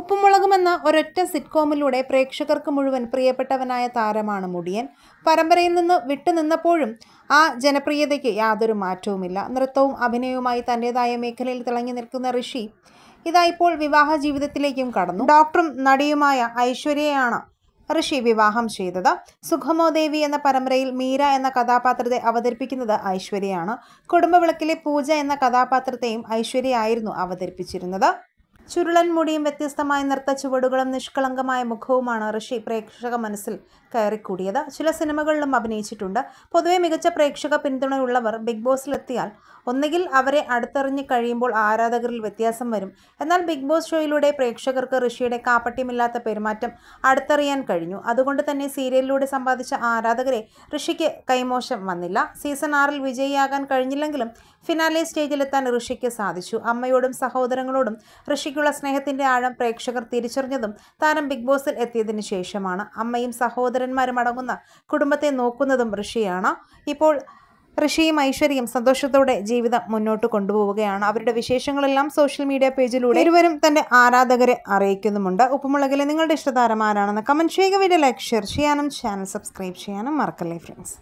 ഉപ്പുമുളകും എന്ന ഒരൊറ്റ സിറ്റ്കോമിലൂടെ പ്രേക്ഷകർക്ക് മുഴുവൻ പ്രിയപ്പെട്ടവനായ താരമാണ് മുടിയൻ പരമ്പരയിൽ നിന്ന് വിട്ടുനിന്നപ്പോഴും ആ ജനപ്രിയതയ്ക്ക് യാതൊരു മാറ്റവുമില്ല നൃത്തവും അഭിനയവുമായി തൻ്റേതായ മേഖലയിൽ തിളങ്ങി നിൽക്കുന്ന ഋഷി ഇതാ ഇപ്പോൾ വിവാഹ ജീവിതത്തിലേക്കും കടന്നു ഡോക്ടറും നടിയുമായ ഐശ്വര്യയാണ് ഋഷി വിവാഹം ചെയ്തത് സുഖമോദേവി എന്ന പരമ്പരയിൽ മീര എന്ന കഥാപാത്രത്തെ അവതരിപ്പിക്കുന്നത് ഐശ്വര്യയാണ് കുടുംബവിളക്കിലെ പൂജ എന്ന കഥാപാത്രത്തെയും ഐശ്വര്യയായിരുന്നു അവതരിപ്പിച്ചിരുന്നത് ചുരുളൻ മുടിയും വ്യത്യസ്തമായ നൃത്ത ചുവടുകളും നിഷ്കളങ്കമായ മുഖവുമാണ് ഋഷി പ്രേക്ഷക മനസ്സിൽ കയറിക്കൂടിയത് ചില സിനിമകളിലും അഭിനയിച്ചിട്ടുണ്ട് പൊതുവെ മികച്ച പ്രേക്ഷക പിന്തുണയുള്ളവർ ബിഗ് ബോസിലെത്തിയാൽ ഒന്നുകിൽ അവരെ അടുത്തെറിഞ്ഞ് കഴിയുമ്പോൾ ആരാധകരിൽ വ്യത്യാസം വരും എന്നാൽ ബിഗ് ബോസ് ഷോയിലൂടെ പ്രേക്ഷകർക്ക് ഋഷിയുടെ കാപ്പട്യമില്ലാത്ത പെരുമാറ്റം അടുത്തറിയാൻ കഴിഞ്ഞു അതുകൊണ്ട് തന്നെ സീരിയലിലൂടെ സമ്പാദിച്ച ആരാധകരെ ഋഷിക്ക് കൈമോശം വന്നില്ല സീസൺ ആറിൽ വിജയിയാകാൻ കഴിഞ്ഞില്ലെങ്കിലും ഫിനാലെ സ്റ്റേജിലെത്താൻ ഋഷിക്ക് സാധിച്ചു അമ്മയോടും സഹോദരങ്ങളോടും ഋഷിക്ക് അമ്മയ്ക്കുള്ള സ്നേഹത്തിൻ്റെ ആഴം പ്രേക്ഷകർ തിരിച്ചറിഞ്ഞതും താരം ബിഗ് ബോസിൽ എത്തിയതിന് ശേഷമാണ് അമ്മയും സഹോദരന്മാരും അടങ്ങുന്ന കുടുംബത്തെ നോക്കുന്നതും ഋഷിയാണ് ഇപ്പോൾ ഋഷിയും ഐശ്വര്യയും സന്തോഷത്തോടെ ജീവിതം മുന്നോട്ട് കൊണ്ടുപോവുകയാണ് അവരുടെ വിശേഷങ്ങളെല്ലാം സോഷ്യൽ മീഡിയ പേജിലൂടെ ഇരുവരും തന്റെ ആരാധകരെ അറിയിക്കുന്നുമുണ്ട് ഉപ്പുമുളകിലെ നിങ്ങളുടെ ഇഷ്ടതാരം ആരാണെന്ന് കമന്റ് ചെയ്യുക വീഡിയോ ലൈക്ക് ഷെയർ ചെയ്യാനും ചാനൽ സബ്സ്ക്രൈബ് ചെയ്യാനും മറക്കല്ലേ ഫ്രണ്ട്സ്